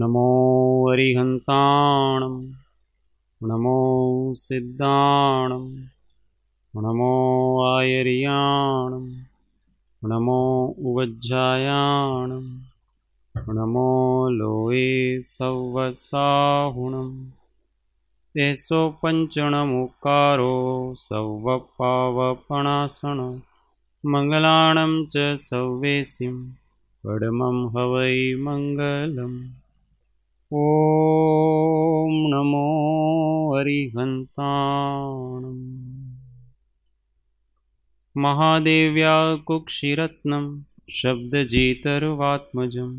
नमो हरिहंता नमो सिद्धाणं नमो आयरियाण नमो उज्रमो लोहे एसो पञ्चणमुकारो सर्वपावपणासन मङ्गलाण् च सौवेशिं पडमं हवै मङ्गलम् ॐ नमो हरिहन्तानम् महादेव्या कुक्षिरत्नं शब्दजीतरुवात्मजं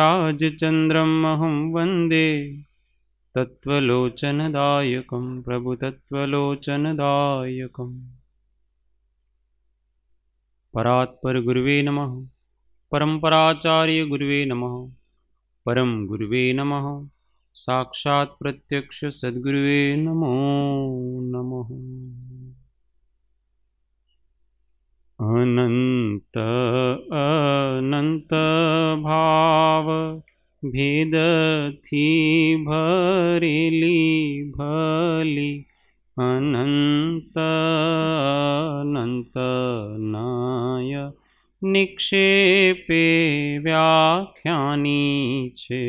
राजचन्द्रमहं वन्दे तत्त्वलोचनदायकं प्रभुतत्त्वलोचनदायकम् परात्परगुर्वे नमः परं नमः परं गुर्वे नमः साक्षात्प्रत्यक्षसद्गुर्वे नमो नमः अनन्त अनन्तभाव ભેદથી ભરેલી ભલી અનંત અનંત નાય નિક્ષેપે વ્યાખ્યાની છે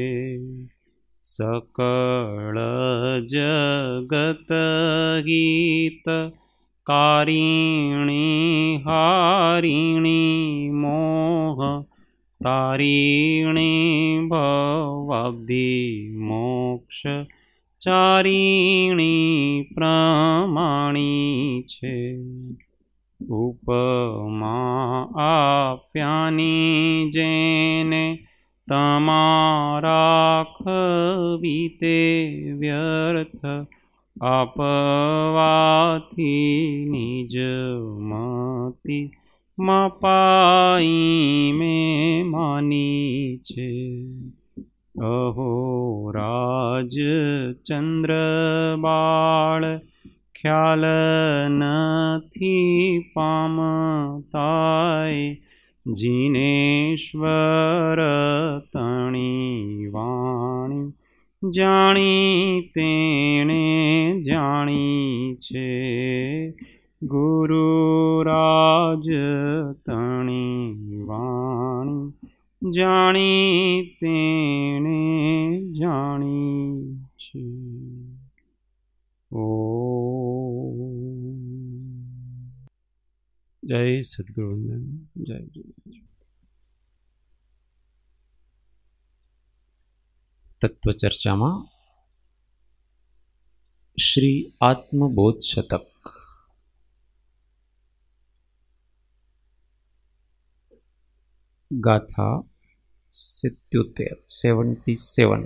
सकल जगतगीत कारिणी હારિણી મોહ તારીણે ભવાબ્ધિ મોક્ષ ચારીણી પ્રમાણી છે ઉપમા આપ્યાની જેને તમારા ખવી તે વ્યર્થ આપવાથી નિજ મતી મપાઈ મેં માની છે અહો રાજ ચંદ્ર બાળ ખ્યાલ નથી પામતાય જીનેશ્વર તણી વાણી જાણી તેણે જાણી છે गुरु राज तणी वाणी जानी तेने जानी ओ जय सतगुरुंदन जय तत्व चर्चा में श्री आत्मबोध शतक गाथा सित्योतेर सेवेंटी सेवन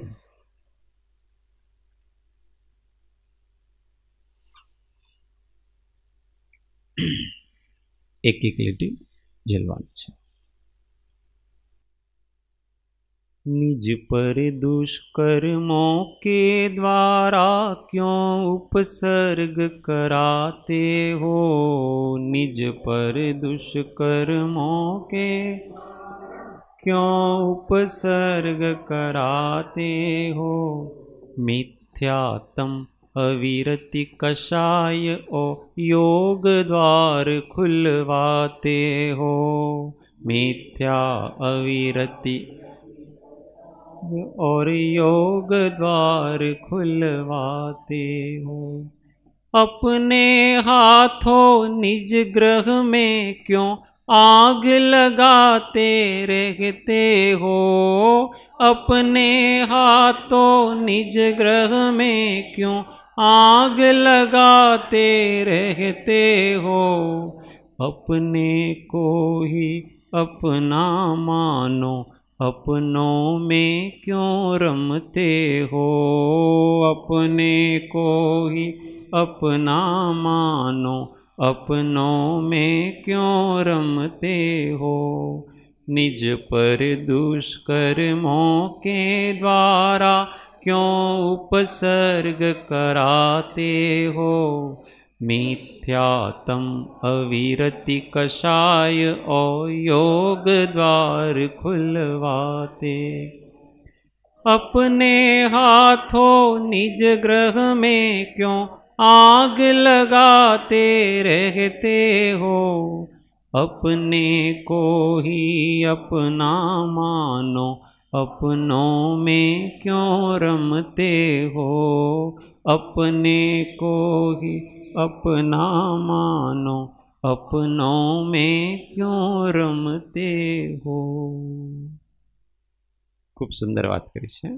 एक एक લીટી ઝીલવાની निज पर दुष्कर्मों के द्वारा क्यों उपसर्ग कराते हो निज पर दुष्कर्मों के क्यों उपसर्ग कराते हो मिथ्यातम अविरति कषाय ओ योग द्वार खुलवाते हो मिथ्या अविरति और योग द्वार खुलवाते हो अपने हाथों निज ग्रह में क्यों आग लगाते रहते हो अपने हाथों निज ग्रह में क्यों आग लगाते रहते हो अपने को ही अपना मानो अपनों में क्यों रमते हो अपने को ही अपना मानो अपनों में क्यों रमते हो निज पर दुष्कर्मों के द्वारा क्यों उपसर्ग कराते हो मिथ्यातम अविरति कषाय और योग द्वार खुलवाते अपने हाथों निज ग्रह में क्यों आग लगाते रहते हो अपने को ही अपना मानो अपनों में क्यों रमते हो अपने को ही अपना मानो अपनों में क्यों रमते हो खूब सुंदर बात करी है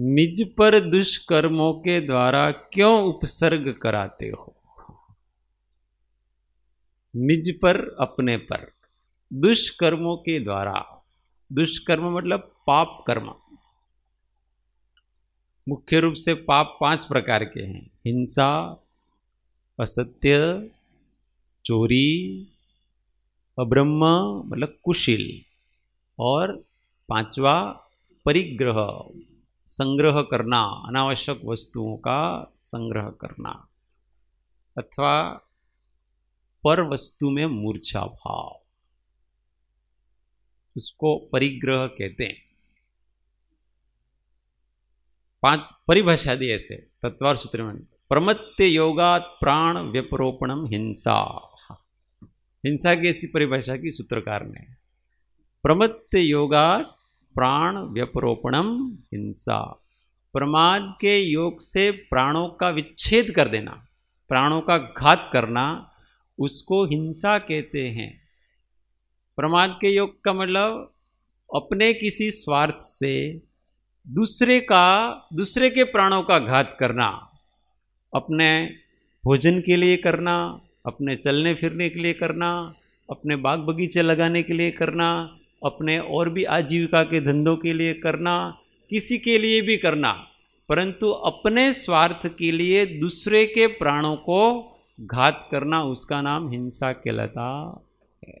निज पर दुष्कर्मों के द्वारा क्यों उपसर्ग कराते हो निज पर अपने पर दुष्कर्मों के द्वारा दुष्कर्म मतलब पाप कर्म मुख्य रूप से पाप पांच प्रकार के हैं हिंसा असत्य चोरी अब्रह्म मतलब कुशिल और पांचवा परिग्रह संग्रह करना अनावश्यक वस्तुओं का संग्रह करना अथवा पर वस्तु में मूर्छा भाव उसको परिग्रह कहते हैं पांच परिभाषा दी ऐसे तत्वार सूत्र में प्रमत्य योगात प्राण व्यपरोपणम हिंसा हिंसा की ऐसी परिभाषा की सूत्रकार ने प्रमत्य योगात प्राण व्यपरोपणम हिंसा प्रमाद के योग से प्राणों का विच्छेद कर देना प्राणों का घात करना उसको हिंसा कहते हैं प्रमाद के योग का मतलब अपने किसी स्वार्थ से दूसरे का दूसरे के प्राणों का घात करना अपने भोजन के लिए करना अपने चलने फिरने के लिए करना अपने बाग बगीचे लगाने के लिए करना अपने और भी आजीविका के धंधों के लिए करना किसी के लिए भी करना परंतु अपने स्वार्थ के लिए दूसरे के प्राणों को घात करना उसका नाम हिंसा कहलाता है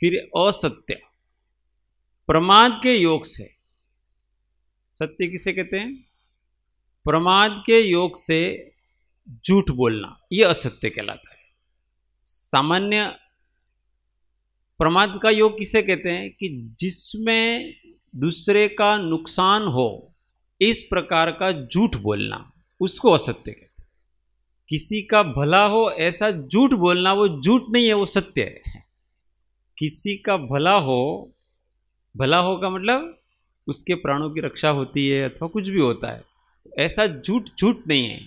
फिर असत्य प्रमाद के योग से सत्य किसे कहते हैं प्रमाद के योग से झूठ बोलना यह असत्य कहलाता है सामान्य प्रमाद का योग किसे कहते हैं कि जिसमें दूसरे का नुकसान हो इस प्रकार का झूठ बोलना उसको असत्य कहते हैं किसी का भला हो ऐसा झूठ बोलना वो झूठ नहीं है वो सत्य है किसी का भला हो भला हो का मतलब उसके प्राणों की रक्षा होती है अथवा कुछ भी होता है ऐसा झूठ झूठ नहीं है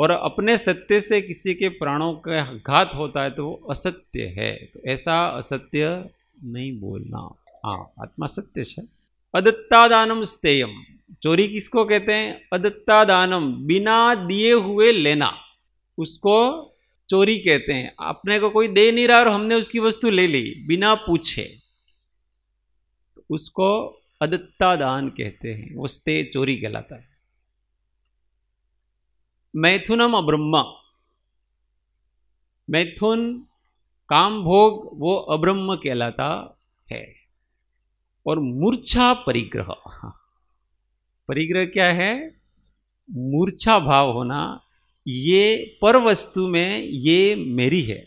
और अपने सत्य से किसी के प्राणों का घात होता है तो वो असत्य है तो ऐसा असत्य नहीं बोलना हाँ आत्मा सत्य है अदत्ता दानम स्तेयम चोरी किसको कहते हैं अदत्ता दानम बिना दिए हुए लेना उसको चोरी कहते हैं अपने को कोई दे नहीं रहा और हमने उसकी वस्तु ले ली बिना पूछे उसको अदत्ता दान कहते हैं वो स्ते चोरी कहलाता है मैथुनम अब्रह्म मैथुन काम भोग वो अब्रह्म कहलाता है और मूर्छा परिग्रह परिग्रह क्या है मूर्छा भाव होना ये पर वस्तु में ये मेरी है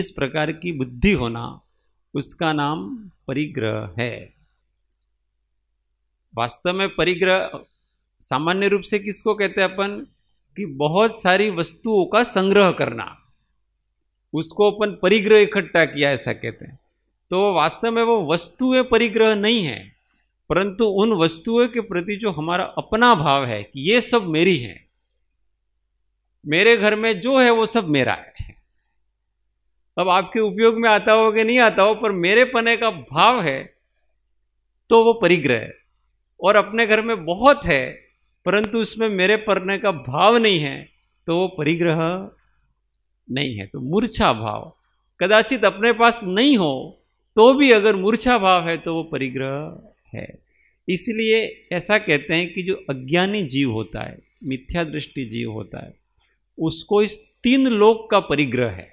इस प्रकार की बुद्धि होना उसका नाम परिग्रह है वास्तव में परिग्रह सामान्य रूप से किसको कहते हैं अपन कि बहुत सारी वस्तुओं का संग्रह करना उसको अपन परिग्रह इकट्ठा किया ऐसा कहते हैं तो वास्तव में वो वस्तुएं परिग्रह नहीं है परंतु उन वस्तुओं के प्रति जो हमारा अपना भाव है कि ये सब मेरी है मेरे घर में जो है वो सब मेरा है अब आपके उपयोग में आता हो कि नहीं आता हो पर मेरे पने का भाव है तो वो परिग्रह है और अपने घर में बहुत है परंतु उसमें मेरे पढ़ने का भाव नहीं है तो वो परिग्रह नहीं है तो मूर्छा भाव कदाचित अपने पास नहीं हो तो भी अगर मूर्छा भाव है तो वो परिग्रह है इसलिए ऐसा कहते हैं कि जो अज्ञानी जीव होता है मिथ्या दृष्टि जीव होता है उसको इस तीन लोक का परिग्रह है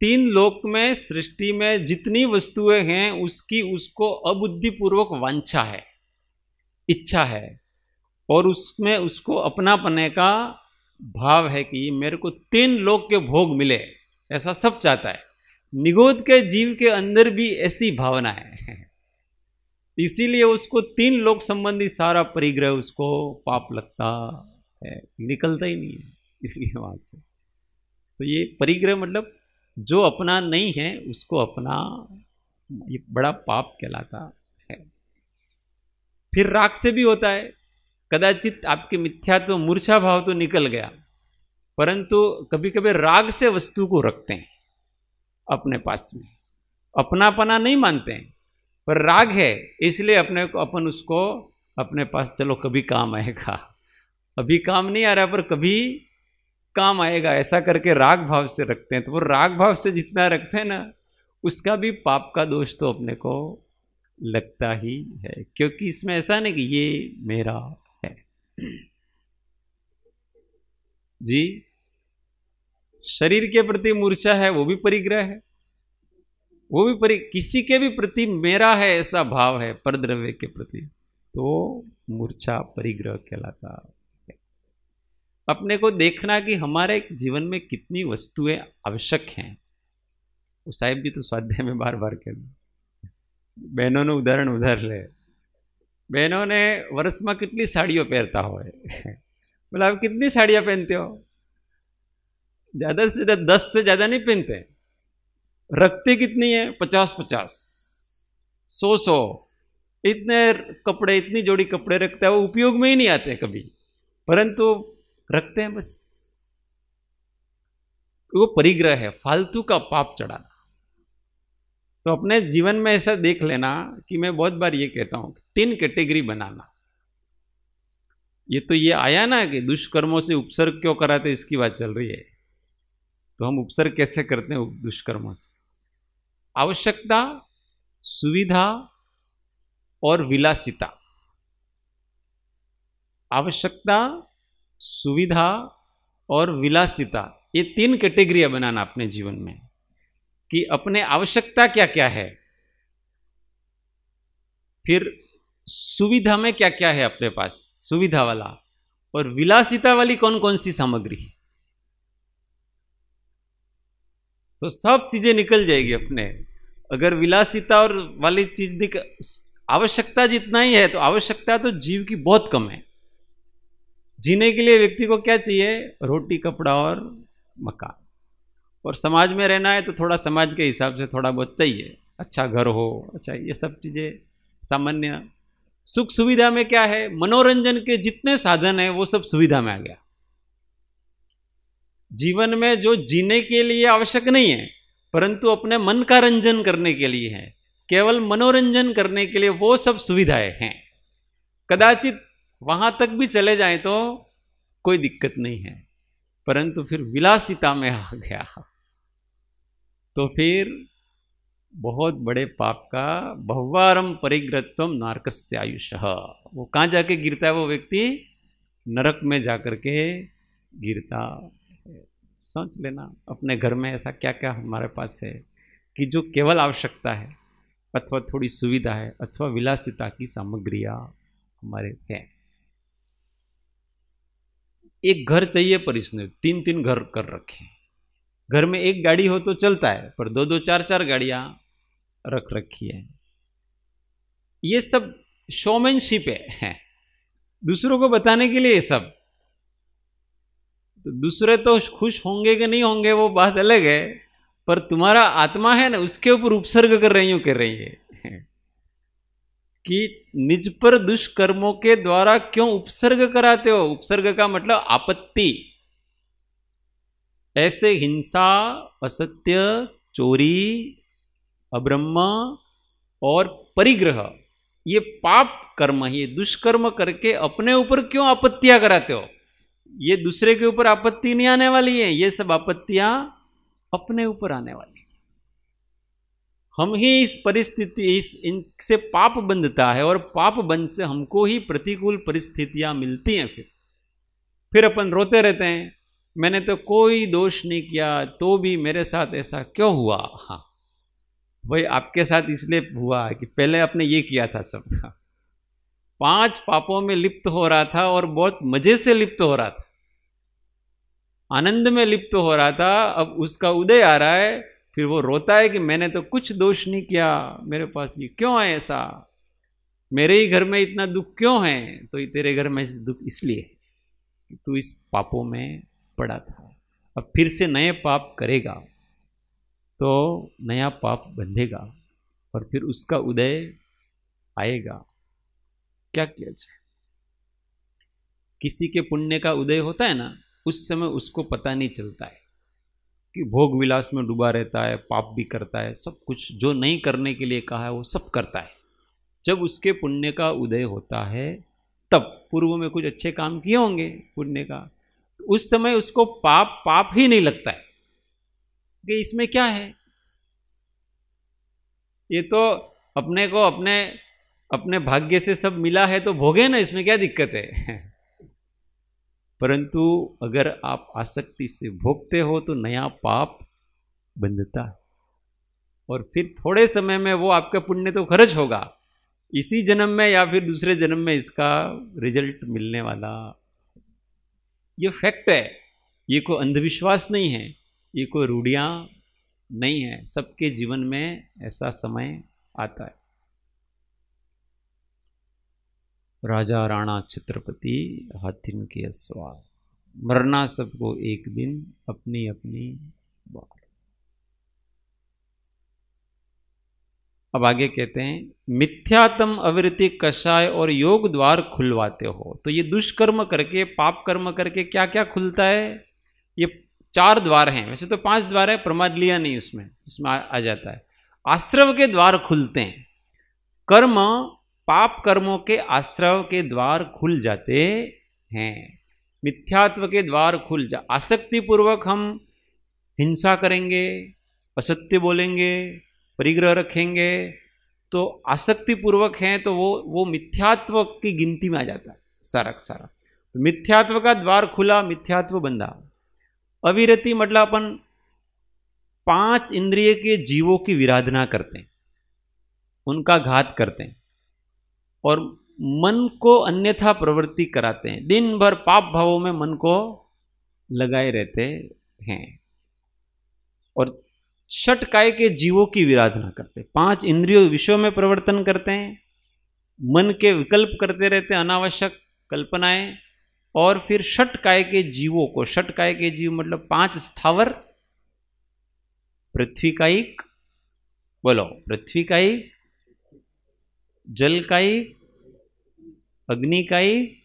तीन लोक में सृष्टि में जितनी वस्तुएं हैं उसकी उसको अबुद्धिपूर्वक वांछा है इच्छा है और उसमें उसको अपना पने का भाव है कि मेरे को तीन लोक के भोग मिले ऐसा सब चाहता है निगोद के जीव के अंदर भी ऐसी भावना है इसीलिए उसको तीन लोक संबंधी सारा परिग्रह उसको पाप लगता है निकलता ही नहीं है इसलिए वहां से तो ये परिग्रह मतलब जो अपना नहीं है उसको अपना ये बड़ा पाप कहलाता फिर राग से भी होता है कदाचित आपके मिथ्यात्व मूर्छा भाव तो निकल गया परंतु कभी कभी राग से वस्तु को रखते हैं अपने पास में अपनापना नहीं मानते हैं पर राग है इसलिए अपने को अपन उसको अपने पास चलो कभी काम आएगा अभी काम नहीं आ रहा पर कभी काम आएगा ऐसा करके राग भाव से रखते हैं तो वो राग भाव से जितना रखते हैं ना उसका भी पाप का दोष तो अपने को लगता ही है क्योंकि इसमें ऐसा नहीं कि ये मेरा है जी शरीर के प्रति मूर्छा है वो भी परिग्रह है वो भी परि किसी के भी प्रति मेरा है ऐसा भाव है परद्रव्य के प्रति तो मूर्छा परिग्रह कहलाता है अपने को देखना कि हमारे जीवन में कितनी वस्तुएं आवश्यक हैं वो साहेब जी तो स्वाध्याय में बार बार कह कहते બહેનોનું ઉદાહરણ ઉધાર લે બહેનોને વર્ષમાં કેટલી સાડીઓ પહેરતા હોય बोला आप कितनी साड़ियाँ पहनते हो ज़्यादा से ज़्यादा दस से ज़्यादा नहीं पहनते रखते कितनी है पचास पचास सो सौ इतने कपड़े इतनी जोड़ी कपड़े रखते हैं वो उपयोग में ही नहीं आते कभी परंतु रखते हैं बस वो परिग्रह है फालतू का पाप चढ़ाना तो अपने जीवन में ऐसा देख लेना कि मैं बहुत बार ये कहता हूं तीन कैटेगरी बनाना ये तो ये आया ना कि दुष्कर्मों से उपसर्ग क्यों कराते इसकी बात चल रही है तो हम उपसर्ग कैसे करते हैं दुष्कर्मों से आवश्यकता सुविधा और विलासिता आवश्यकता सुविधा और विलासिता ये तीन कैटेगरियां बनाना अपने जीवन में कि अपने आवश्यकता क्या क्या है फिर सुविधा में क्या क्या है अपने पास सुविधा वाला और विलासिता वाली कौन कौन सी सामग्री है तो सब चीजें निकल जाएगी अपने अगर विलासिता और वाली चीज निकल आवश्यकता जितना ही है तो आवश्यकता तो जीव की बहुत कम है जीने के लिए व्यक्ति को क्या चाहिए रोटी कपड़ा और मकान और समाज में रहना है तो थोड़ा समाज के हिसाब से थोड़ा बहुत चाहिए अच्छा घर हो अच्छा ये सब चीज़ें सामान्य सुख सुविधा में क्या है मनोरंजन के जितने साधन हैं वो सब सुविधा में आ गया जीवन में जो जीने के लिए आवश्यक नहीं है परंतु अपने मन का रंजन करने के लिए है केवल मनोरंजन करने के लिए वो सब सुविधाएं हैं कदाचित वहां तक भी चले जाएं तो कोई दिक्कत नहीं है परंतु फिर विलासिता में आ गया तो फिर बहुत बड़े पाप का बहुवारम परिग्रत्व नारकस्य आयुष वो कहाँ जाके गिरता है वो व्यक्ति नरक में जाकर के गिरता सोच लेना अपने घर में ऐसा क्या क्या हमारे पास है कि जो केवल आवश्यकता है अथवा थोड़ी सुविधा है अथवा विलासिता की सामग्रियाँ हमारे हैं एक घर चाहिए पर इसने तीन तीन घर कर रखे घर में एक गाड़ी हो तो चलता है पर दो दो चार चार गाड़ियां रख रखी है ये सब शोमैनशिप है दूसरों को बताने के लिए सब तो दूसरे तो खुश होंगे कि नहीं होंगे वो बात अलग है पर तुम्हारा आत्मा है ना उसके ऊपर उपसर्ग कर रही हूं कर रही है कि निज पर दुष्कर्मों के द्वारा क्यों उपसर्ग कराते हो उपसर्ग का मतलब आपत्ति ऐसे हिंसा असत्य चोरी अब्रह्म और परिग्रह ये पाप कर्म ये दुष्कर्म करके अपने ऊपर क्यों आपत्तियां कराते हो ये दूसरे के ऊपर आपत्ति नहीं आने वाली है ये सब आपत्तियां अपने ऊपर आने वाली हम ही इस परिस्थिति इस इनसे पाप बंधता है और पाप बंध से हमको ही प्रतिकूल परिस्थितियां मिलती हैं फिर फिर अपन रोते रहते हैं मैंने तो कोई दोष नहीं किया तो भी मेरे साथ ऐसा क्यों हुआ हाँ भाई आपके साथ इसलिए हुआ कि पहले आपने ये किया था सब हाँ। पांच पापों में लिप्त हो रहा था और बहुत मजे से लिप्त हो रहा था आनंद में लिप्त हो रहा था अब उसका उदय आ रहा है फिर वो रोता है कि मैंने तो कुछ दोष नहीं किया मेरे पास ये क्यों है ऐसा मेरे ही घर में इतना दुख क्यों है तो तेरे घर में दुख इसलिए तू इस पापों में पड़ा था अब फिर से नए पाप करेगा तो नया पाप बंधेगा और फिर उसका उदय आएगा क्या किया जाए किसी के पुण्य का उदय होता है ना उस समय उसको पता नहीं चलता है कि भोग विलास में डूबा रहता है पाप भी करता है सब कुछ जो नहीं करने के लिए कहा है वो सब करता है जब उसके पुण्य का उदय होता है तब पूर्व में कुछ अच्छे काम किए होंगे पुण्य का उस समय उसको पाप पाप ही नहीं लगता है कि इसमें क्या है ये तो अपने को अपने अपने भाग्य से सब मिला है तो भोगे ना इसमें क्या दिक्कत है परंतु अगर आप आसक्ति से भोगते हो तो नया पाप बंधता है और फिर थोड़े समय में वो आपका पुण्य तो खर्च होगा इसी जन्म में या फिर दूसरे जन्म में इसका रिजल्ट मिलने वाला ये फैक्ट है ये कोई अंधविश्वास नहीं है ये कोई रूढ़ियाँ नहीं है सबके जीवन में ऐसा समय आता है राजा राणा छत्रपति हाथिम के सवार मरना सबको एक दिन अपनी अपनी बार अब आगे कहते हैं मिथ्यातम अवृत्ति कषाय और योग द्वार खुलवाते हो तो ये दुष्कर्म करके पाप कर्म करके क्या क्या खुलता है ये चार द्वार हैं वैसे तो पांच द्वार है प्रमाद लिया नहीं उसमें जिसमें आ, आ जाता है आश्रव के द्वार खुलते हैं कर्म पाप कर्मों के आश्रव के द्वार खुल जाते हैं मिथ्यात्व के द्वार खुल जा आसक्तिपूर्वक हम हिंसा करेंगे असत्य बोलेंगे परिग्रह रखेंगे तो आसक्ति पूर्वक हैं तो वो वो मिथ्यात्व की गिनती में आ जाता है सारा का सारा तो मिथ्यात्व का द्वार खुला मिथ्यात्व बंधा अविरति मतलब अपन पांच इंद्रिय के जीवों की विराधना करते हैं उनका घात करते हैं और मन को अन्यथा प्रवृत्ति कराते हैं दिन भर पाप भावों में मन को लगाए रहते हैं और षट काय के जीवों की विराधना करते पांच इंद्रियों विषयों में प्रवर्तन करते हैं मन के विकल्प करते रहते हैं अनावश्यक कल्पनाएं और फिर षट काय के जीवों को षट काय के जीव मतलब पांच स्थावर पृथ्वी का एक बोलो पृथ्वी का एक जल का एक अग्नि का एक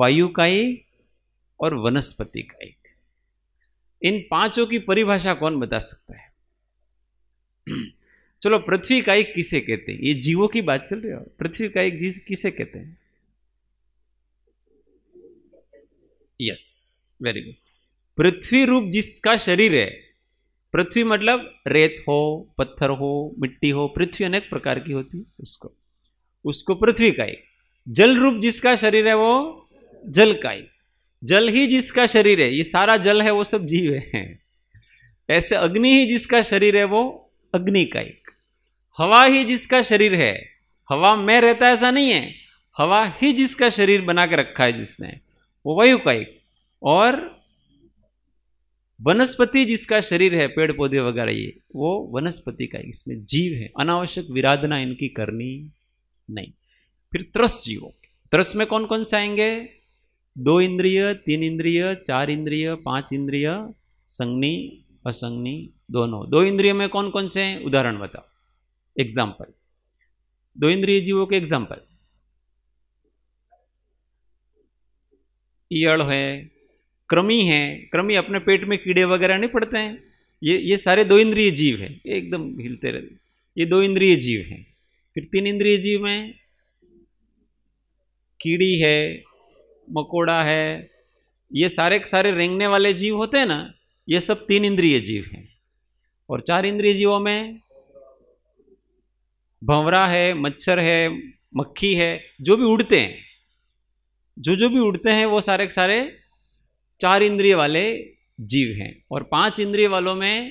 वायु का एक और वनस्पति का एक इन पांचों की परिभाषा कौन बता सकता है चलो पृथ्वी का एक किसे कहते हैं ये जीवों की बात चल रही है पृथ्वी का एक जीव किसे कहते हैं यस वेरी गुड पृथ्वी रूप जिसका शरीर है पृथ्वी मतलब रेत हो पत्थर हो मिट्टी हो पृथ्वी अनेक प्रकार की होती है उसको उसको पृथ्वी का एक जल रूप जिसका शरीर है वो जल का एक जल ही जिसका शरीर है ये सारा जल है वो सब जीव है ऐसे अग्नि ही जिसका शरीर है वो अग्नि का एक हवा ही जिसका शरीर है हवा में रहता ऐसा नहीं है हवा ही जिसका शरीर बना के रखा है जिसने वो वायु का एक और वनस्पति जिसका शरीर है पेड़ पौधे वगैरह ये वो वनस्पति का इसमें जीव है अनावश्यक विराधना इनकी करनी नहीं फिर त्रस जीवो त्रस में कौन कौन से आएंगे दो इंद्रिय तीन इंद्रिय चार इंद्रिय पांच इंद्रिय संगनी असंगनी दोनों दो इंद्रिय में कौन कौन से हैं उदाहरण बताओ एग्जाम्पल दो इंद्रिय जीवों के एग्जाम्पल ईयड़ है क्रमी है क्रमी अपने पेट में कीड़े वगैरह नहीं पड़ते हैं ये ये सारे दो इंद्रिय जीव है एकदम हिलते रहते ये दो इंद्रिय जीव हैं फिर तीन इंद्रिय जीव में कीड़ी है मकोड़ा है ये सारे के सारे रेंगने वाले जीव होते हैं ना ये सब तीन इंद्रिय जीव हैं और चार इंद्रिय जीवों में भंवरा है मच्छर है मक्खी है जो भी उड़ते हैं जो जो भी उड़ते हैं वो सारे के सारे चार इंद्रिय वाले जीव हैं और पांच इंद्रिय वालों में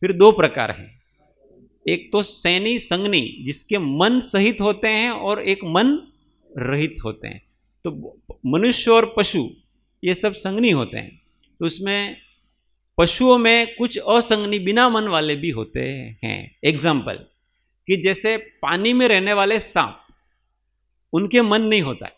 फिर दो प्रकार हैं एक तो सैनी संगनी जिसके मन सहित होते हैं और एक मन रहित होते हैं तो मनुष्य और पशु ये सब संगनी होते हैं तो उसमें पशुओं में कुछ असंगनी बिना मन वाले भी होते हैं एग्जाम्पल कि जैसे पानी में रहने वाले सांप उनके मन नहीं होता है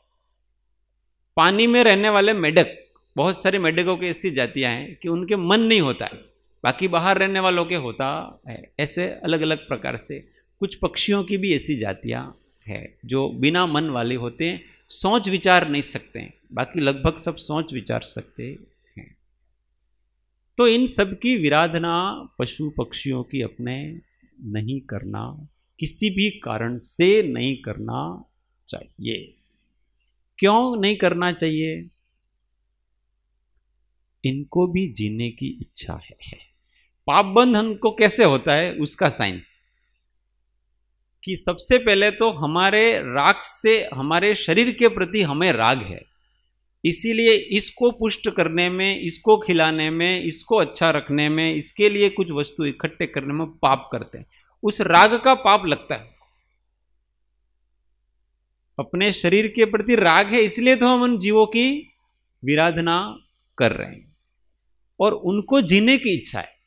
पानी में रहने वाले मेढक बहुत सारे मेढकों की ऐसी जातियां हैं कि उनके मन नहीं होता है बाकी बाहर रहने वालों के होता है ऐसे अलग अलग प्रकार से कुछ पक्षियों की भी ऐसी जातियां हैं जो बिना मन वाले होते हैं सोच विचार नहीं सकते हैं बाकी लगभग सब सोच विचार सकते हैं तो इन सब की विराधना पशु पक्षियों की अपने नहीं करना किसी भी कारण से नहीं करना चाहिए क्यों नहीं करना चाहिए इनको भी जीने की इच्छा है पाप बंधन को कैसे होता है उसका साइंस कि सबसे पहले तो हमारे राग से हमारे शरीर के प्रति हमें राग है इसीलिए इसको पुष्ट करने में इसको खिलाने में इसको अच्छा रखने में इसके लिए कुछ वस्तु इकट्ठे करने में पाप करते हैं उस राग का पाप लगता है अपने शरीर के प्रति राग है इसलिए तो हम उन जीवों की विराधना कर रहे हैं और उनको जीने की इच्छा है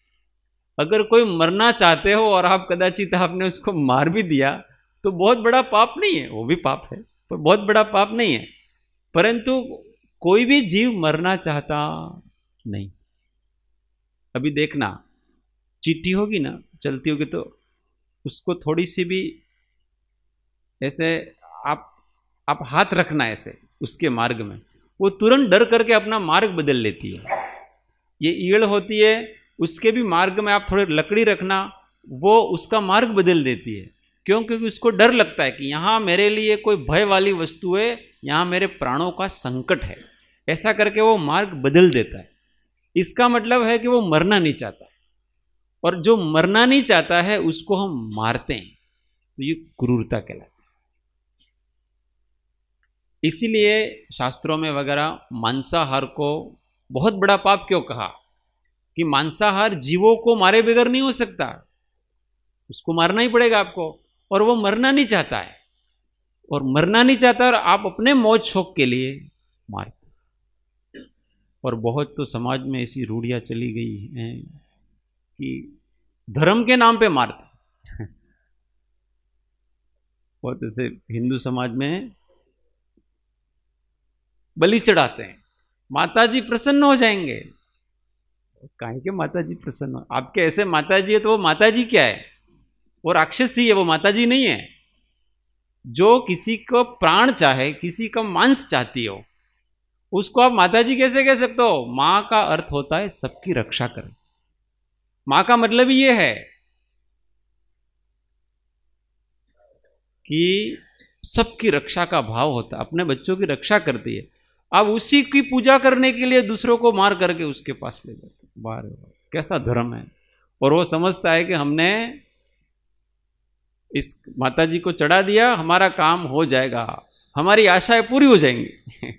अगर कोई मरना चाहते हो और आप कदाचित आपने उसको मार भी दिया तो बहुत बड़ा पाप नहीं है वो भी पाप है पर बहुत बड़ा पाप नहीं है परंतु कोई भी जीव मरना चाहता नहीं अभी देखना चिट्ठी होगी ना चलती होगी तो उसको थोड़ी सी भी ऐसे आप आप हाथ रखना ऐसे उसके मार्ग में वो तुरंत डर करके अपना मार्ग बदल लेती है ये ईड़ होती है उसके भी मार्ग में आप थोड़े लकड़ी रखना वो उसका मार्ग बदल देती है क्यों क्योंकि उसको डर लगता है कि यहाँ मेरे लिए कोई भय वाली वस्तु है यहाँ मेरे प्राणों का संकट है ऐसा करके वो मार्ग बदल देता है इसका मतलब है कि वो मरना नहीं चाहता और जो मरना नहीं चाहता है उसको हम मारते हैं तो ये क्रूरता कहलाता है इसीलिए शास्त्रों में वगैरह मांसाहार को बहुत बड़ा पाप क्यों कहा कि मांसाहार जीवों को मारे बगैर नहीं हो सकता उसको मारना ही पड़ेगा आपको और वो मरना नहीं चाहता है और मरना नहीं चाहता और आप अपने मौज शोक के लिए मारते और बहुत तो समाज में ऐसी रूढ़ियां चली गई हैं कि धर्म के नाम पे मारते बहुत ऐसे हिंदू समाज में बलि चढ़ाते हैं माता जी प्रसन्न हो जाएंगे काहे के माता जी प्रसन्न आपके ऐसे माता जी है तो वो माता जी क्या है वो ही है वो माता जी नहीं है जो किसी को प्राण चाहे किसी का मांस चाहती हो उसको आप माता जी कैसे कह सकते हो माँ का अर्थ होता है सबकी रक्षा कर माँ का मतलब ये है कि सबकी रक्षा का भाव होता है अपने बच्चों की रक्षा करती है अब उसी की पूजा करने के लिए दूसरों को मार करके उसके पास ले जाते बार कैसा धर्म है और वो समझता है कि हमने इस माता जी को चढ़ा दिया हमारा काम हो जाएगा हमारी आशाएं पूरी हो जाएंगी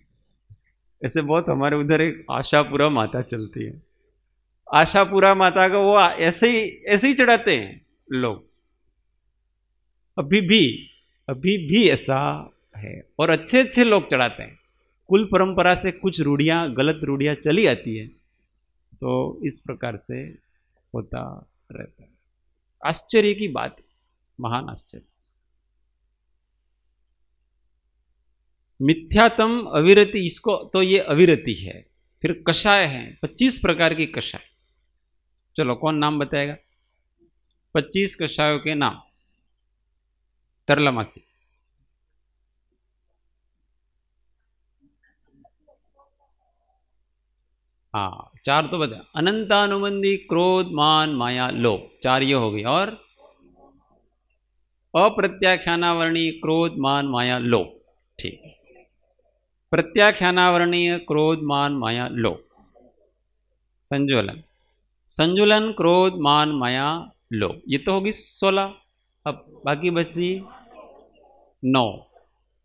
ऐसे बहुत हमारे उधर एक आशापुरा माता चलती है आशापुरा माता का वो ऐसे ही ऐसे ही चढ़ाते हैं लोग अभी भी अभी भी ऐसा है और अच्छे अच्छे लोग चढ़ाते हैं कुल परंपरा से कुछ रूढ़ियाँ गलत रूढ़ियाँ चली आती है तो इस प्रकार से होता रहता है आश्चर्य की बात महान आश्चर्य मिथ्यातम अविरति इसको तो ये अविरति है फिर कषाय है पच्चीस प्रकार की कषाय चलो कौन नाम बताएगा पच्चीस कषायों के नाम तरलमासी हाँ चार तो बता अनंतानुबंधी क्रोध मान माया लो चार ये हो गई और अप्रत्याख्यानावरणीय क्रोध मान माया लो ठीक प्रत्याख्यानावरणीय क्रोध मान माया लो संजुलन संजुलन क्रोध मान माया लो ये तो होगी सोलह अब बाकी बची नौ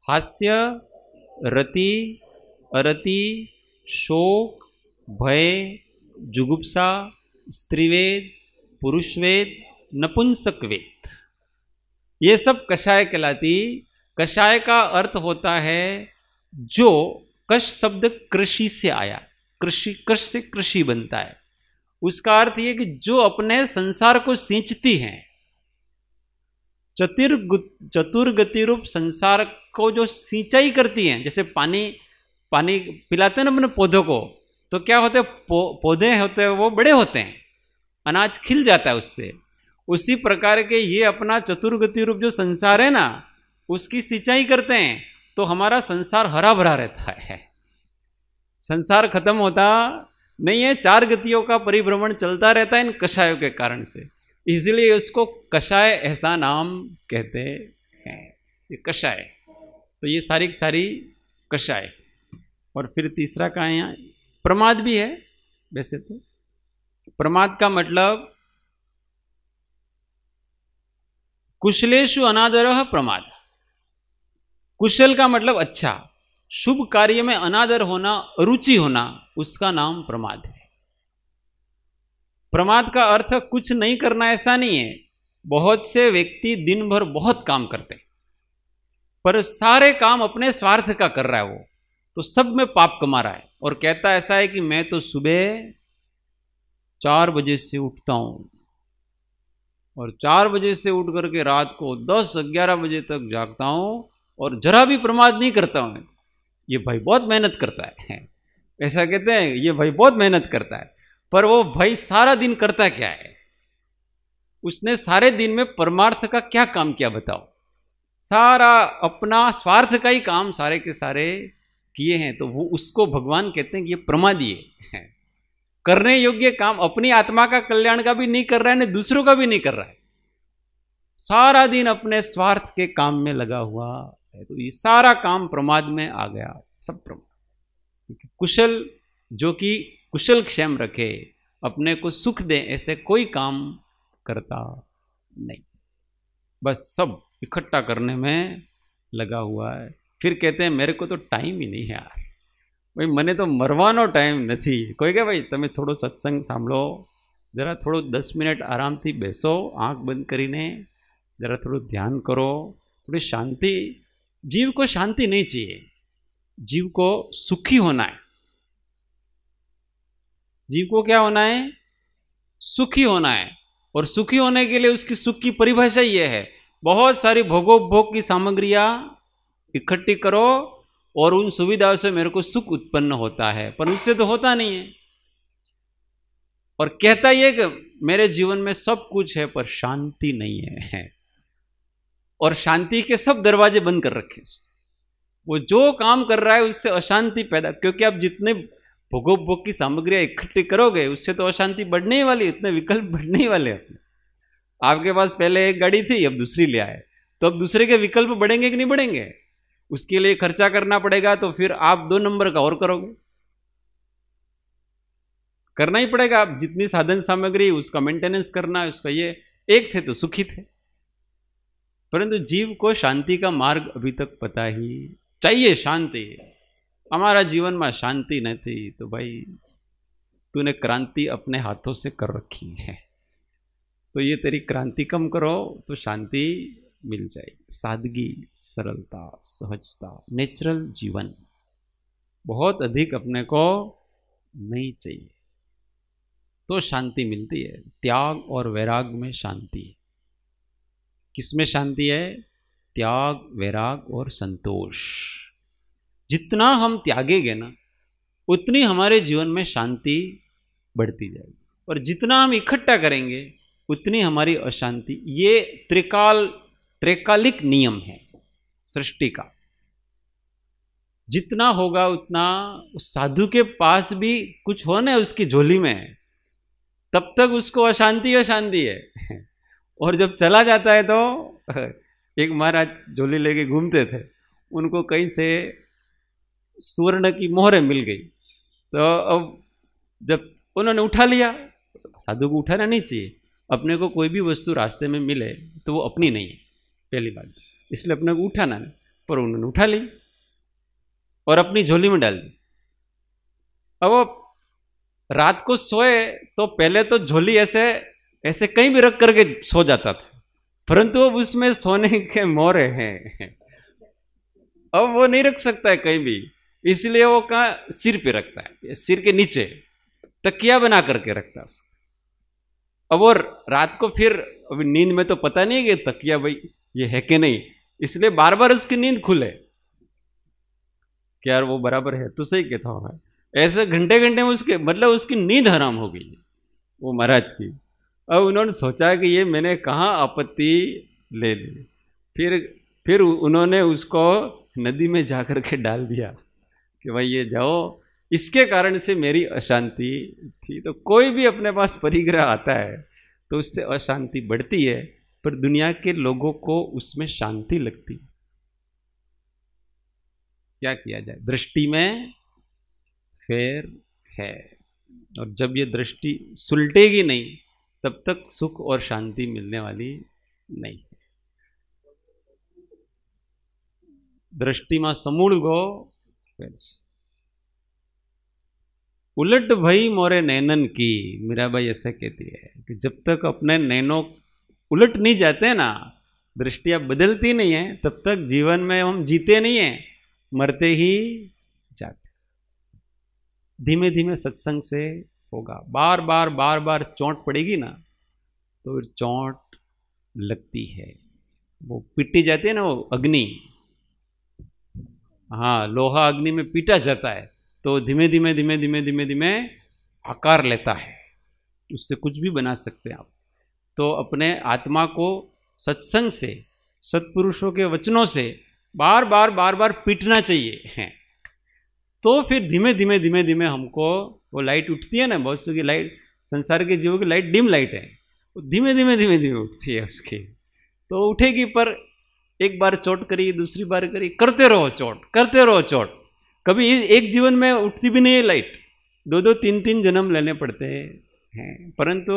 हास्य रति अरति शोक भय जुगुप्सा स्त्रीवेद पुरुषवेद नपुंसकवेद ये सब कषाय कहलाती कषाय का अर्थ होता है जो कश शब्द कृषि से आया कृषि कृष से कृषि बनता है उसका अर्थ ये कि जो अपने संसार को सींचती हैं चतुर्गु चतुर्गति रूप संसार को जो सिंचाई करती हैं जैसे पानी पानी पिलाते हैं ना अपने पौधों को तो क्या होते पौधे होते हैं वो बड़े होते हैं अनाज खिल जाता है उससे उसी प्रकार के ये अपना चतुर्गति रूप जो संसार है ना उसकी सिंचाई करते हैं तो हमारा संसार हरा भरा रहता है संसार खत्म होता नहीं है चार गतियों का परिभ्रमण चलता रहता है इन कषायों के कारण से इसलिए उसको कषाय ऐसा नाम कहते हैं ये कषाय तो ये सारी सारी कषाय और फिर तीसरा कहा है प्रमाद भी है वैसे तो प्रमाद का मतलब कुशलेशु अनादर प्रमाद कुशल का मतलब अच्छा शुभ कार्य में अनादर होना रुचि होना उसका नाम प्रमाद है प्रमाद का अर्थ कुछ नहीं करना ऐसा नहीं है बहुत से व्यक्ति दिन भर बहुत काम करते पर सारे काम अपने स्वार्थ का कर रहा है वो तो सब में पाप कमा रहा है और कहता ऐसा है कि मैं तो सुबह चार बजे से उठता हूं और चार बजे से उठ करके रात को दस ग्यारह बजे तक जागता हूं और जरा भी प्रमाद नहीं करता हूं ये भाई बहुत मेहनत करता है ऐसा कहते हैं ये भाई बहुत मेहनत करता है पर वो भाई सारा दिन करता क्या है उसने सारे दिन में परमार्थ का क्या काम किया बताओ सारा अपना स्वार्थ का ही काम सारे के सारे किए हैं तो वो उसको भगवान कहते हैं कि ये प्रमादी है करने योग्य काम अपनी आत्मा का कल्याण का भी नहीं कर रहा है ना दूसरों का भी नहीं कर रहा है सारा दिन अपने स्वार्थ के काम में लगा हुआ है तो ये सारा काम प्रमाद में आ गया सब प्रमाद कुशल जो कि कुशल क्षेम रखे अपने को सुख दे ऐसे कोई काम करता नहीं बस सब इकट्ठा करने में लगा हुआ है फिर कहते हैं मेरे को तो टाइम ही नहीं है यार भाई मैंने तो मरवा टाइम नहीं कोई क्या भाई तुम्हें थोड़ो सत्संग सांभो जरा थोड़ो दस मिनट आराम थी बेसो आँख बंद करीने जरा थोड़ा ध्यान करो थोड़ी शांति जीव को शांति नहीं चाहिए जीव को सुखी होना है जीव को क्या होना है सुखी होना है और सुखी होने के लिए उसकी सुख की परिभाषा यह है बहुत सारी भोगोपभोग की सामग्रियां इकट्ठी करो और उन सुविधाओं से मेरे को सुख उत्पन्न होता है पर उससे तो होता नहीं है और कहता यह कि मेरे जीवन में सब कुछ है पर शांति नहीं है और शांति के सब दरवाजे बंद कर रखे वो जो काम कर रहा है उससे अशांति पैदा क्योंकि आप जितने भोगो भोग की सामग्रियां इकट्ठी करोगे उससे तो अशांति बढ़ने ही वाली इतने विकल्प बढ़ने ही वाले अपने आपके पास पहले एक गाड़ी थी अब दूसरी ले आए तो अब दूसरे के विकल्प बढ़ेंगे कि नहीं बढ़ेंगे उसके लिए खर्चा करना पड़ेगा तो फिर आप दो नंबर का और करोगे करना ही पड़ेगा आप जितनी साधन सामग्री उसका मेंटेनेंस करना उसका ये एक थे तो सुखी थे परंतु जीव को शांति का मार्ग अभी तक पता ही चाहिए शांति हमारा जीवन में शांति नहीं थी तो भाई तूने क्रांति अपने हाथों से कर रखी है तो ये तेरी क्रांति कम करो तो शांति मिल जाएगी सादगी सरलता सहजता नेचुरल जीवन बहुत अधिक अपने को नहीं चाहिए तो शांति मिलती है त्याग और वैराग में शांति किसमें शांति है त्याग वैराग और संतोष जितना हम त्यागेंगे ना उतनी हमारे जीवन में शांति बढ़ती जाएगी और जितना हम इकट्ठा करेंगे उतनी हमारी अशांति ये त्रिकाल ट्रेकालिक नियम है सृष्टि का जितना होगा उतना उस साधु के पास भी कुछ होने उसकी झोली में तब तक उसको अशांति अशांति है और जब चला जाता है तो एक महाराज झोली लेके घूमते थे उनको कहीं से सुवर्ण की मोहरें मिल गई तो अब जब उन्होंने उठा लिया साधु को उठाना नहीं चाहिए अपने को कोई भी वस्तु रास्ते में मिले तो वो अपनी नहीं है पहली बात इसलिए अपने को उठाना है पर उन्होंने उठा ली और अपनी झोली में डाल दी अब वो रात को सोए तो पहले तो झोली ऐसे ऐसे कहीं भी रख करके सो जाता था परंतु अब उसमें सोने के मोरे हैं अब वो नहीं रख सकता है कहीं भी इसलिए वो कहा सिर पे रखता है सिर के नीचे तकिया बना करके रखता है उसको अब और रात को फिर अभी नींद में तो पता नहीं है कि तकिया भाई ये है कि नहीं इसलिए बार बार उसकी नींद खुले क्या यार वो बराबर है तो सही कहता हूँ ऐसे घंटे घंटे में उसके मतलब उसकी नींद हराम हो गई वो महाराज की अब उन्होंने सोचा कि ये मैंने कहाँ आपत्ति ले ली फिर फिर उन्होंने उसको नदी में जा कर के डाल दिया कि भाई ये जाओ इसके कारण से मेरी अशांति थी तो कोई भी अपने पास परिग्रह आता है तो उससे अशांति बढ़ती है पर दुनिया के लोगों को उसमें शांति लगती क्या किया जाए दृष्टि में फेर है और जब ये दृष्टि सुलटेगी नहीं तब तक सुख और शांति मिलने वाली नहीं है समूल गो फिर उलट भई मोरे नैनन की मीराबाई ऐसा कहती है कि जब तक अपने नैनों उलट नहीं जाते ना दृष्टियाँ बदलती नहीं है तब तक जीवन में हम जीते नहीं हैं मरते ही जाते धीमे धीमे सत्संग से होगा बार बार बार बार चोट पड़ेगी ना तो फिर चोट लगती है वो पिटी जाती है ना वो अग्नि हाँ लोहा अग्नि में पीटा जाता है तो धीमे धीमे धीमे धीमे धीमे धीमे आकार लेता है उससे कुछ भी बना सकते हैं आप तो अपने आत्मा को सत्संग से सत्पुरुषों के वचनों से बार बार बार बार पीटना चाहिए तो फिर धीमे धीमे धीमे धीमे हमको वो लाइट उठती है ना बहुत सी लाइट संसार के जीवों की लाइट डिम लाइट है वो धीमे धीमे धीमे धीमे उठती है उसकी तो उठेगी पर एक बार चोट करी दूसरी बार करी करते रहो चोट करते रहो चोट कभी एक जीवन में उठती भी नहीं है लाइट दो दो तीन तीन जन्म लेने पड़ते हैं परंतु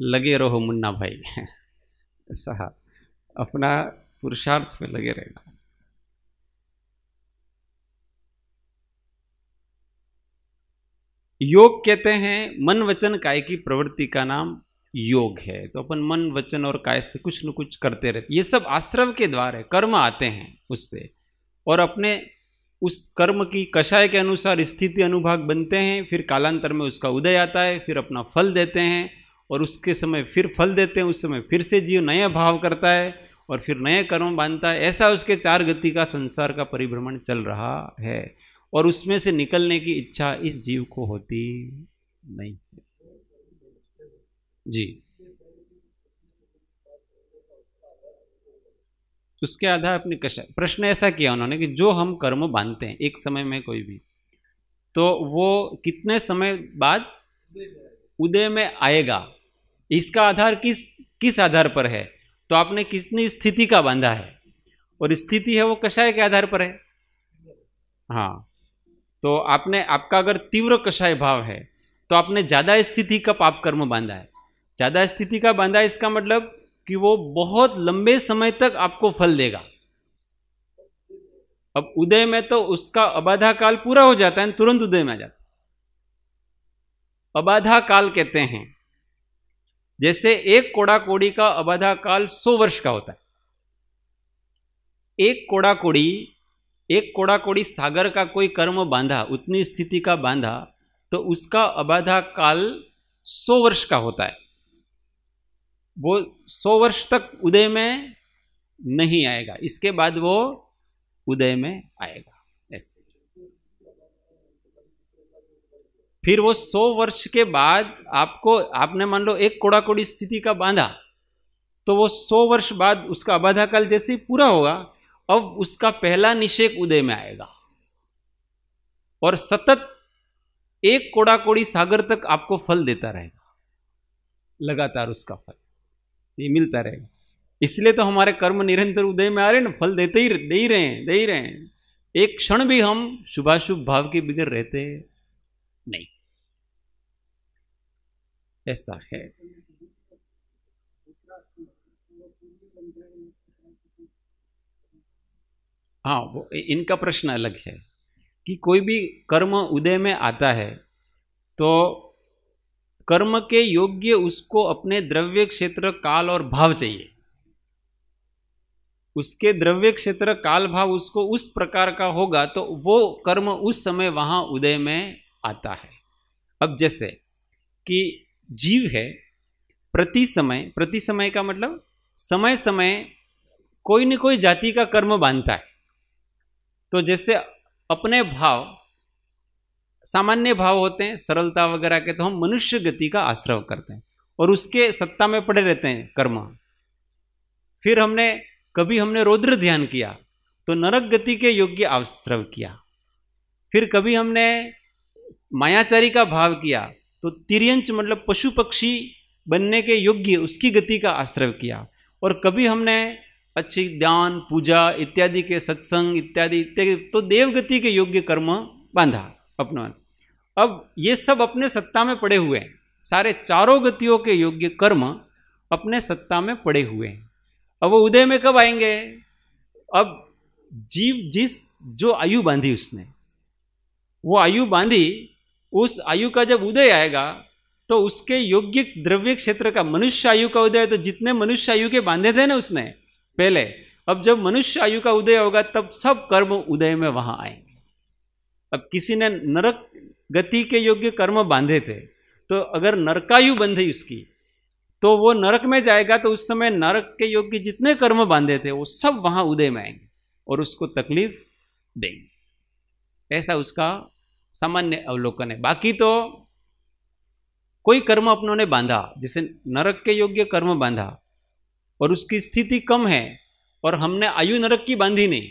लगे रहो मुन्ना भाई ऐसा अपना पुरुषार्थ में लगे रहना योग कहते हैं मन वचन काय की प्रवृत्ति का नाम योग है तो अपन मन वचन और काय से कुछ न कुछ करते रहते ये सब आश्रम के द्वार है कर्म आते हैं उससे और अपने उस कर्म की कषाय के अनुसार स्थिति अनुभाग बनते हैं फिर कालांतर में उसका उदय आता है फिर अपना फल देते हैं और उसके समय फिर फल देते हैं उस समय फिर से जीव नया भाव करता है और फिर नए कर्म बांधता है ऐसा उसके चार गति का संसार का परिभ्रमण चल रहा है और उसमें से निकलने की इच्छा इस जीव को होती नहीं है जी उसके आधार अपने प्रश्न ऐसा किया उन्होंने कि जो हम कर्म बांधते हैं एक समय में कोई भी तो वो कितने समय बाद उदय में आएगा इसका आधार किस किस आधार पर है तो आपने कितनी स्थिति का बांधा है और स्थिति है वो कषाय के आधार पर है हाँ तो आपने आपका अगर तीव्र कषाय भाव है तो आपने ज़्यादा स्थिति का पाप कर्म बांधा है ज़्यादा स्थिति का बांधा है इसका मतलब कि वो बहुत लंबे समय तक आपको फल देगा अब उदय में तो उसका अबाधा काल पूरा हो जाता है तुरंत उदय में आ जाता अबाधा काल कहते हैं जैसे एक कोड़ा कोड़ी का अबाधा काल सौ वर्ष का होता है एक कोड़ा कोड़ी एक कोड़ा कोड़ी सागर का कोई कर्म बांधा उतनी स्थिति का बांधा तो उसका अबाधा काल सौ वर्ष का होता है वो सौ वर्ष तक उदय में नहीं आएगा इसके बाद वो उदय में आएगा ऐसे फिर वो सौ वर्ष के बाद आपको आपने मान लो एक कोड़ाकोड़ी स्थिति का बांधा तो वो सौ वर्ष बाद उसका अबाधा काल जैसे ही पूरा होगा अब उसका पहला निषेक उदय में आएगा और सतत एक कोड़ाकोड़ी सागर तक आपको फल देता रहेगा लगातार उसका फल ये मिलता रहेगा इसलिए तो हमारे कर्म निरंतर उदय में आ रहे हैं ना फल देते ही दे ही रहे हैं दे ही रहे हैं एक क्षण भी हम शुभाशुभ भाव के बिगड़ रहते हैं नहीं ऐसा है हाँ वो इनका प्रश्न अलग है कि कोई भी कर्म उदय में आता है तो कर्म के योग्य उसको अपने द्रव्य क्षेत्र काल और भाव चाहिए उसके द्रव्य क्षेत्र काल भाव उसको उस प्रकार का होगा तो वो कर्म उस समय वहां उदय में आता है अब जैसे कि जीव है प्रति समय प्रति समय का मतलब समय समय कोई न कोई जाति का कर्म बांधता है तो जैसे अपने भाव सामान्य भाव होते हैं सरलता वगैरह के तो हम मनुष्य गति का आश्रय करते हैं और उसके सत्ता में पड़े रहते हैं कर्म फिर हमने कभी हमने रौद्र ध्यान किया तो नरक गति के योग्य आश्रव किया फिर कभी हमने मायाचारी का भाव किया तो तिरियंच मतलब पशु पक्षी बनने के योग्य उसकी गति का आश्रय किया और कभी हमने अच्छी ध्यान पूजा इत्यादि के सत्संग इत्यादि इत्यादि तो देवगति के योग्य कर्म बांधा अपना अब ये सब अपने सत्ता में पड़े हुए हैं सारे चारों गतियों के योग्य कर्म अपने सत्ता में पड़े हुए हैं अब वो उदय में कब आएंगे अब जीव जिस जो आयु बांधी उसने वो आयु बांधी उस आयु का जब उदय आएगा तो उसके योग्य द्रव्य क्षेत्र का मनुष्य आयु का उदय तो जितने मनुष्य आयु के बांधे थे ना उसने पहले अब जब मनुष्य आयु का उदय होगा तब सब कर्म उदय में वहां आएंगे अब किसी ने नरक गति के योग्य कर्म बांधे थे तो अगर नरकायु बंधी उसकी तो वो नरक में जाएगा तो उस समय नरक के योग्य जितने कर्म बांधे थे वो सब वहां उदय में आएंगे और उसको तकलीफ देंगे ऐसा उसका सामान्य अवलोकन है बाकी तो कोई कर्म अपनों ने बांधा जैसे नरक के योग्य कर्म बांधा और उसकी स्थिति कम है और हमने आयु नरक की बांधी नहीं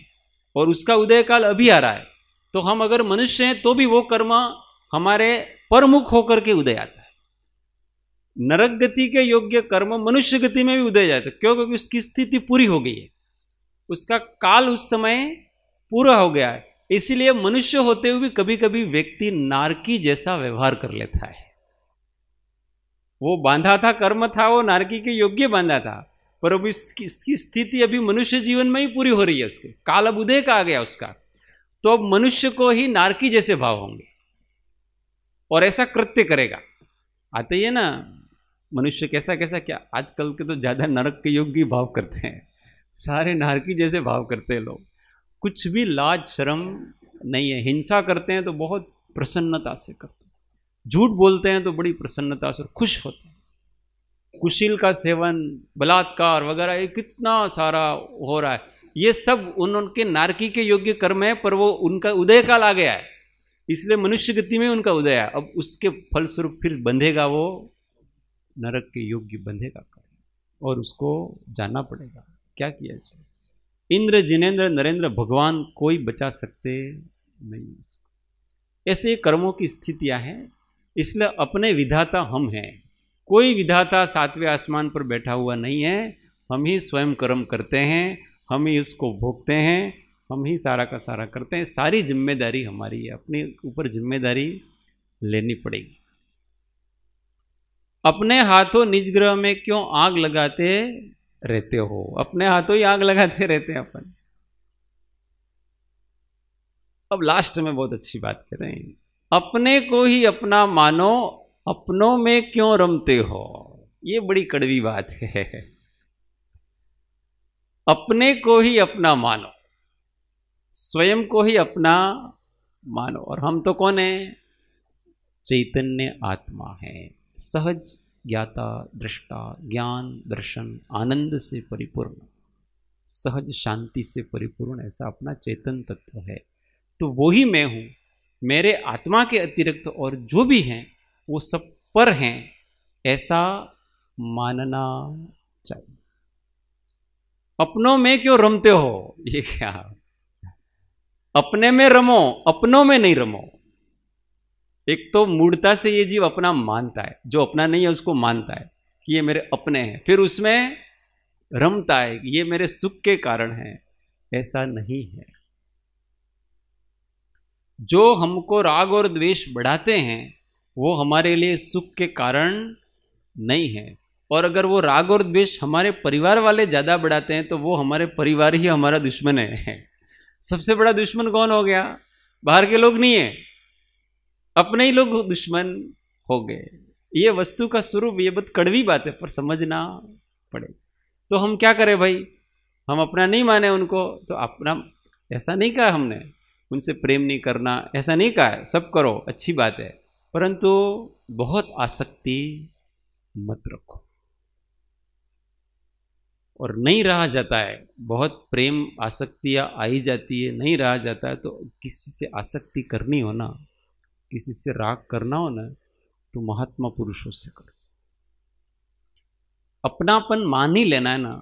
और उसका उदय काल अभी आ रहा है तो हम अगर मनुष्य हैं तो भी वो कर्म हमारे परमुख होकर के उदय आता है नरक गति के योग्य कर्म मनुष्य गति में भी उदय जाता है क्यों क्योंकि उसकी स्थिति पूरी हो गई है उसका काल उस समय पूरा हो गया है इसीलिए मनुष्य होते हुए भी कभी कभी व्यक्ति नारकी जैसा व्यवहार कर लेता है वो बांधा था कर्म था वो नारकी के योग्य बांधा था पर अभी इसकी, इसकी स्थिति अभी मनुष्य जीवन में ही पूरी हो रही है उसके काल अब उदय का आ गया उसका तो अब मनुष्य को ही नारकी जैसे भाव होंगे और ऐसा कृत्य करेगा आते ही है ना मनुष्य कैसा कैसा क्या आजकल के तो ज़्यादा नरक के योग्य भाव करते हैं सारे नारकी जैसे भाव करते हैं लोग कुछ भी लाज शर्म नहीं है हिंसा करते हैं तो बहुत प्रसन्नता से करते हैं झूठ बोलते हैं तो बड़ी प्रसन्नता से खुश होते हैं कुशील का सेवन बलात्कार वगैरह ये कितना सारा हो रहा है ये सब उन उनके नारकी के योग्य कर्म है पर वो उनका उदय काल आ गया है इसलिए मनुष्य गति में उनका उदय है अब उसके फलस्वरूप फिर बंधेगा वो नरक के योग्य बंधेगा और उसको जानना पड़ेगा क्या किया जाए इंद्र जिनेन्द्र नरेंद्र भगवान कोई बचा सकते नहीं उसको ऐसे कर्मों की स्थितियां हैं इसलिए अपने विधाता हम हैं कोई विधाता सातवें आसमान पर बैठा हुआ नहीं है हम ही स्वयं कर्म करते हैं हम ही उसको भोगते हैं हम ही सारा का सारा करते हैं सारी जिम्मेदारी हमारी है अपने ऊपर जिम्मेदारी लेनी पड़ेगी अपने हाथों निज ग्रह में क्यों आग लगाते रहते हो अपने हाथों ही आग लगाते रहते हैं अपन अब लास्ट में बहुत अच्छी बात कर रहे हैं अपने को ही अपना मानो अपनों में क्यों रमते हो ये बड़ी कड़वी बात है अपने को ही अपना मानो स्वयं को ही अपना मानो और हम तो कौन है चैतन्य आत्मा है सहज ज्ञाता दृष्टा ज्ञान दर्शन आनंद से परिपूर्ण सहज शांति से परिपूर्ण ऐसा अपना चेतन तत्व है तो वो ही मैं हूँ मेरे आत्मा के अतिरिक्त और जो भी हैं वो सब पर हैं ऐसा मानना चाहिए अपनों में क्यों रमते हो ये क्या अपने में रमो अपनों में नहीं रमो एक तो मूर्ता से ये जीव अपना मानता है जो अपना नहीं है उसको मानता है कि ये मेरे अपने हैं फिर उसमें रमता है ये मेरे सुख के कारण है ऐसा नहीं है जो हमको राग और द्वेष बढ़ाते हैं वो हमारे लिए सुख के कारण नहीं है और अगर वो राग और द्वेष हमारे परिवार वाले ज़्यादा बढ़ाते हैं तो वो हमारे परिवार ही हमारा दुश्मन है सबसे बड़ा दुश्मन कौन हो गया बाहर के लोग नहीं है अपने ही लोग दुश्मन हो गए ये वस्तु का स्वरूप ये बहुत कड़वी बात है पर समझना पड़े तो हम क्या करें भाई हम अपना नहीं माने उनको तो अपना ऐसा नहीं कहा हमने उनसे प्रेम नहीं करना ऐसा नहीं कहा सब करो अच्छी बात है परंतु बहुत आसक्ति मत रखो और नहीं रहा जाता है बहुत प्रेम आसक्तियाँ आई जाती है नहीं रहा जाता है तो किसी से आसक्ति करनी हो ना किसी से राग करना हो ना तो महात्मा पुरुषों से करो अपनापन मान ही लेना है ना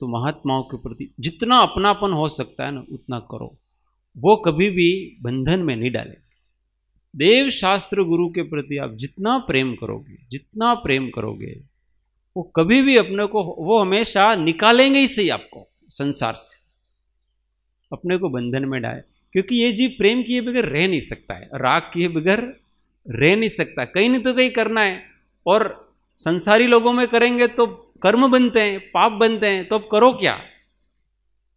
तो महात्माओं के प्रति जितना अपनापन हो सकता है ना उतना करो वो कभी भी बंधन में नहीं डाले देव शास्त्र गुरु के प्रति आप जितना प्रेम करोगे जितना प्रेम करोगे वो कभी भी अपने को वो हमेशा निकालेंगे ही सही आपको संसार से अपने को बंधन में डाले क्योंकि ये जीव प्रेम किए बगैर रह नहीं सकता है राग किए बगैर रह नहीं सकता कहीं नहीं तो कहीं करना है और संसारी लोगों में करेंगे तो कर्म बनते हैं पाप बनते हैं तो अब करो क्या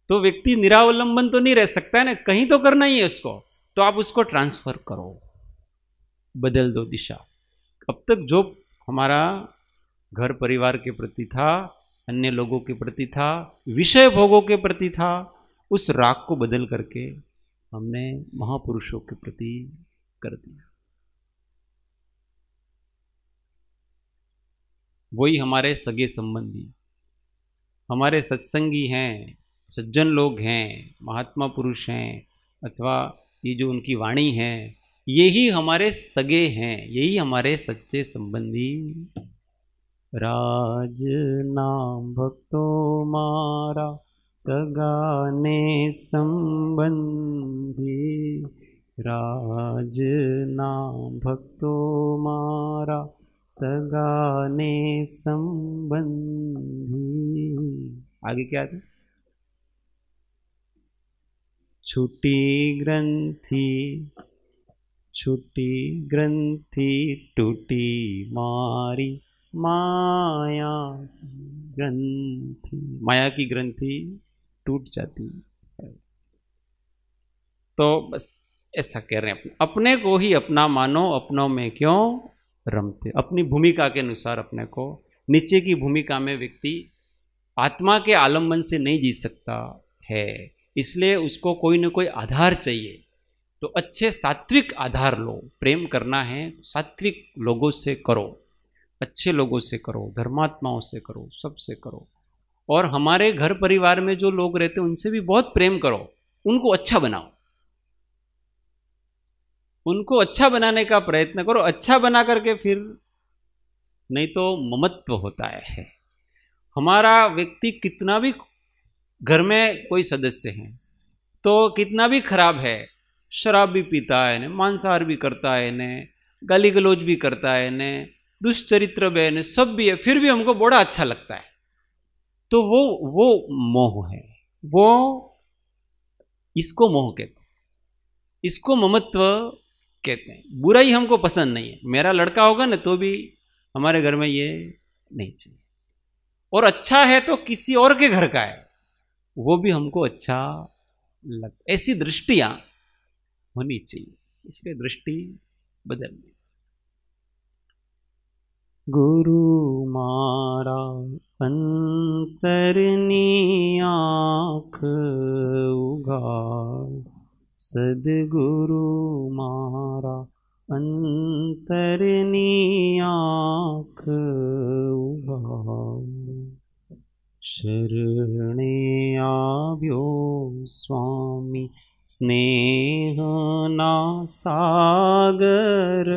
तो व्यक्ति निरावलंबन तो नहीं रह सकता है ना कहीं तो करना ही है उसको तो आप उसको ट्रांसफर करो बदल दो दिशा अब तक जो हमारा घर परिवार के प्रति था अन्य लोगों के प्रति था विषय भोगों के प्रति था उस राग को बदल करके हमने महापुरुषों के प्रति कर दिया वही हमारे सगे संबंधी हमारे सत्संगी हैं सज्जन लोग हैं महात्मा पुरुष हैं अथवा ये जो उनकी वाणी है यही हमारे सगे हैं यही हमारे सच्चे संबंधी राज नाम भक्तों मारा सगाने संबंधी राज ना भक्तो मारा सगाने संबंधी आगे क्या था छुट्टी ग्रंथि छुट्टी ग्रंथी टूटी मारी माया ग्रंथि माया की ग्रंथि टूट जाती है तो बस ऐसा कह रहे हैं अपने, अपने को ही अपना मानो अपनों में क्यों रमते अपनी भूमिका के अनुसार अपने को नीचे की भूमिका में व्यक्ति आत्मा के आलम्बन से नहीं जी सकता है इसलिए उसको कोई ना कोई आधार चाहिए तो अच्छे सात्विक आधार लो प्रेम करना है तो सात्विक लोगों से करो अच्छे लोगों से करो धर्मात्माओं से करो सबसे करो और हमारे घर परिवार में जो लोग रहते हैं उनसे भी बहुत प्रेम करो उनको अच्छा बनाओ उनको अच्छा बनाने का प्रयत्न करो अच्छा बना करके फिर नहीं तो ममत्व होता है हमारा व्यक्ति कितना भी घर में कोई सदस्य है तो कितना भी खराब है शराब भी पीता है ने मांसाहार भी करता है ने गाली गलोज भी करता है ने दुष्चरित्र भी है ने सब भी है फिर भी हमको बड़ा अच्छा लगता है तो वो वो मोह है वो इसको मोह कहते हैं इसको ममत्व कहते हैं बुराई हमको पसंद नहीं है मेरा लड़का होगा ना तो भी हमारे घर में ये नहीं चाहिए और अच्छा है तो किसी और के घर का है वो भी हमको अच्छा लग ऐसी दृष्टियाँ होनी चाहिए इसलिए दृष्टि बदलनी गुरु मारा अंतरनी उगा सदगुरु मारा अंतरनी आख उगा शरणे आव्यो स्वामी स्नेह ना सागर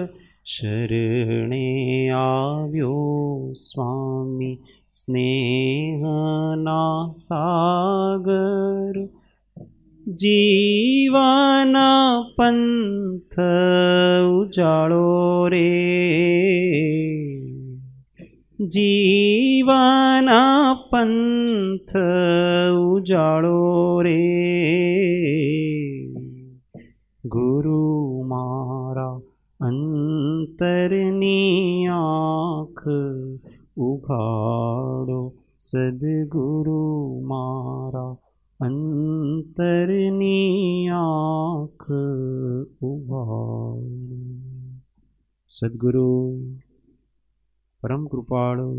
शरणे आव्यो स्वामी स्नेहना सागर जीवाना पंथ उजाड़ो रे जीवाना पंथ उजाड़ो रे गु अपनी आँख उघाड़ो सदगुरु मारा अंतरनी आँख उघाड़ो सदगुरु परम कृपाणु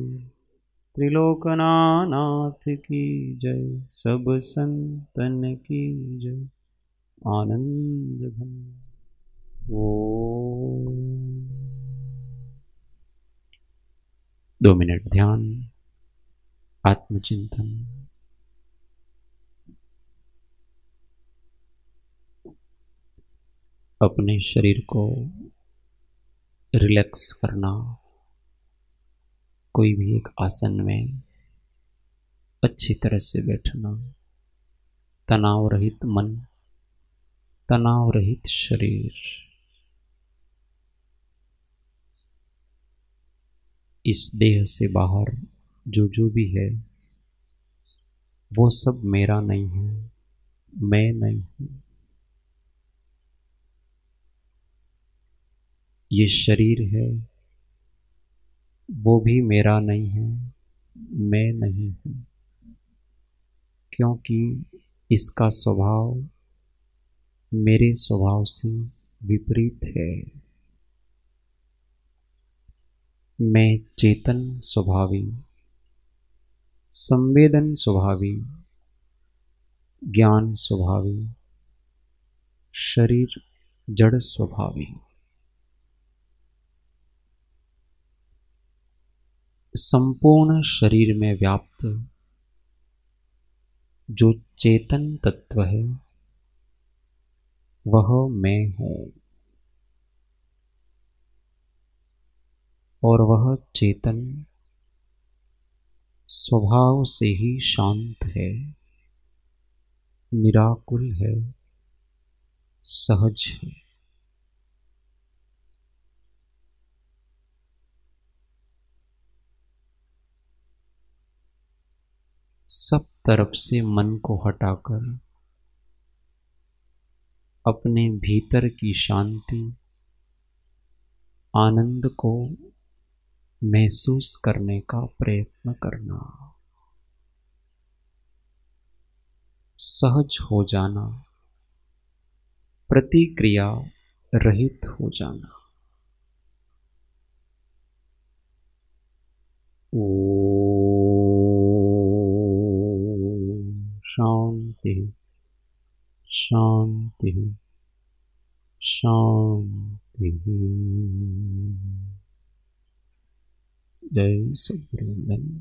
त्रिलोकनाथ की जय सब संतन की जय आनंद घन ओ दो मिनट ध्यान आत्मचिंतन अपने शरीर को रिलैक्स करना कोई भी एक आसन में अच्छी तरह से बैठना तनाव रहित मन तनाव रहित शरीर इस देह से बाहर जो जो भी है वो सब मेरा नहीं है मैं नहीं हूँ ये शरीर है वो भी मेरा नहीं है मैं नहीं हूँ क्योंकि इसका स्वभाव मेरे स्वभाव से विपरीत है मैं चेतन स्वभावी संवेदन स्वभावी ज्ञान स्वभावी शरीर जड़ स्वभावी संपूर्ण शरीर में व्याप्त जो चेतन तत्व है वह मैं हूं और वह चेतन स्वभाव से ही शांत है निराकुल है सहज है सब तरफ से मन को हटाकर अपने भीतर की शांति आनंद को महसूस करने का प्रयत्न करना सहज हो जाना प्रतिक्रिया रहित हो जाना ओ शांति शांति शांति đế sự minh